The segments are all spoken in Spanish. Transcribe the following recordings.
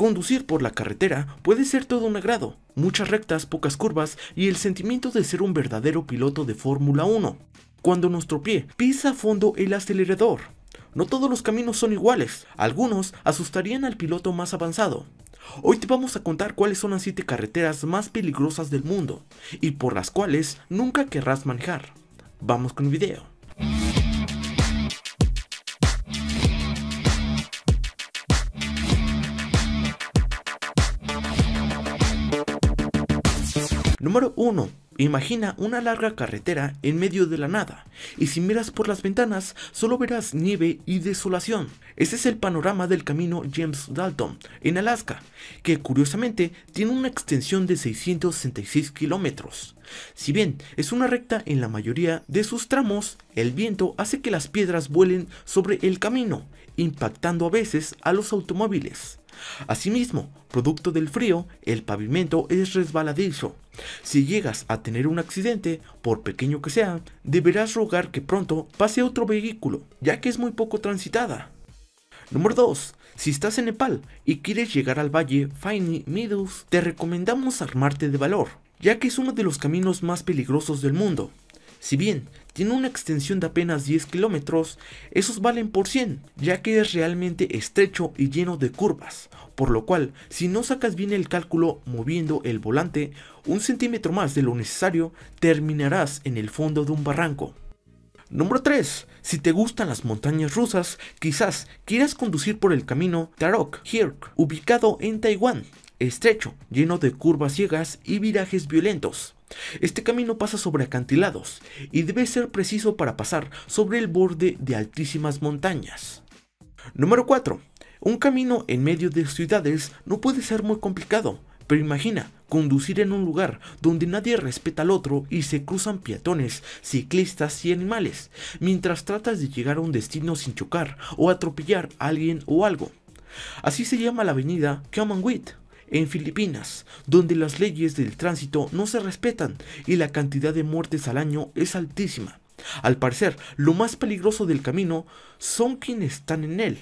Conducir por la carretera puede ser todo un agrado, muchas rectas, pocas curvas y el sentimiento de ser un verdadero piloto de Fórmula 1. Cuando nuestro pie pisa a fondo el acelerador, no todos los caminos son iguales, algunos asustarían al piloto más avanzado. Hoy te vamos a contar cuáles son las 7 carreteras más peligrosas del mundo y por las cuales nunca querrás manejar. Vamos con el video. Número 1. Imagina una larga carretera en medio de la nada, y si miras por las ventanas solo verás nieve y desolación. Ese es el panorama del camino James Dalton en Alaska, que curiosamente tiene una extensión de 666 kilómetros. Si bien es una recta en la mayoría de sus tramos, el viento hace que las piedras vuelen sobre el camino, impactando a veces a los automóviles. Asimismo, producto del frío, el pavimento es resbaladizo, si llegas a tener un accidente, por pequeño que sea, deberás rogar que pronto pase otro vehículo, ya que es muy poco transitada. Número 2. Si estás en Nepal y quieres llegar al valle Fine Meadows, te recomendamos armarte de valor, ya que es uno de los caminos más peligrosos del mundo. Si bien tiene una extensión de apenas 10 kilómetros, esos valen por 100, ya que es realmente estrecho y lleno de curvas, por lo cual, si no sacas bien el cálculo moviendo el volante un centímetro más de lo necesario, terminarás en el fondo de un barranco. Número 3. Si te gustan las montañas rusas, quizás quieras conducir por el camino Tarok Hirk, ubicado en Taiwán. Estrecho, lleno de curvas ciegas y virajes violentos. Este camino pasa sobre acantilados y debe ser preciso para pasar sobre el borde de altísimas montañas. Número 4. Un camino en medio de ciudades no puede ser muy complicado, pero imagina conducir en un lugar donde nadie respeta al otro y se cruzan peatones, ciclistas y animales, mientras tratas de llegar a un destino sin chocar o atropellar a alguien o algo. Así se llama la avenida commonwealth en Filipinas, donde las leyes del tránsito no se respetan y la cantidad de muertes al año es altísima. Al parecer, lo más peligroso del camino son quienes están en él.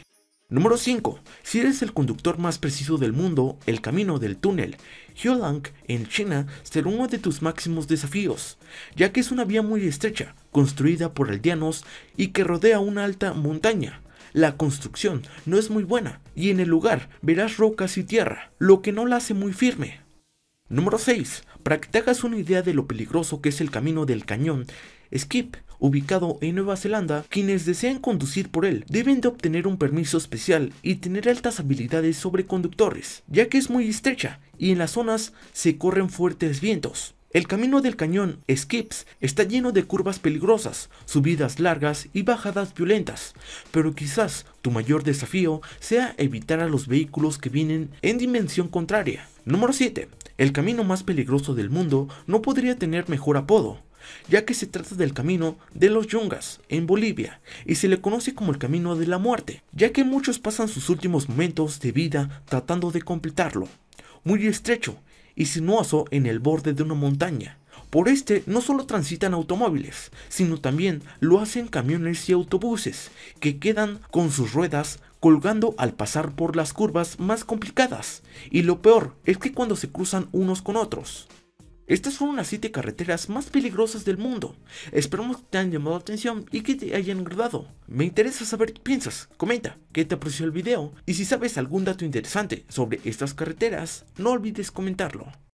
Número 5. Si eres el conductor más preciso del mundo, el camino del túnel Heolang en China será uno de tus máximos desafíos, ya que es una vía muy estrecha, construida por aldeanos y que rodea una alta montaña. La construcción no es muy buena y en el lugar verás rocas y tierra, lo que no la hace muy firme. Número 6. Para que te hagas una idea de lo peligroso que es el camino del cañón, Skip, ubicado en Nueva Zelanda, quienes desean conducir por él deben de obtener un permiso especial y tener altas habilidades sobre conductores, ya que es muy estrecha y en las zonas se corren fuertes vientos. El camino del cañón Skips está lleno de curvas peligrosas, subidas largas y bajadas violentas, pero quizás tu mayor desafío sea evitar a los vehículos que vienen en dimensión contraria. Número 7. El camino más peligroso del mundo no podría tener mejor apodo, ya que se trata del camino de los Yungas en Bolivia y se le conoce como el camino de la muerte, ya que muchos pasan sus últimos momentos de vida tratando de completarlo muy estrecho y sinuoso en el borde de una montaña. Por este no solo transitan automóviles, sino también lo hacen camiones y autobuses, que quedan con sus ruedas colgando al pasar por las curvas más complicadas. Y lo peor es que cuando se cruzan unos con otros, estas fueron las 7 carreteras más peligrosas del mundo. Esperamos que te hayan llamado la atención y que te hayan agradado. Me interesa saber qué piensas. Comenta qué te apreció el video y si sabes algún dato interesante sobre estas carreteras, no olvides comentarlo.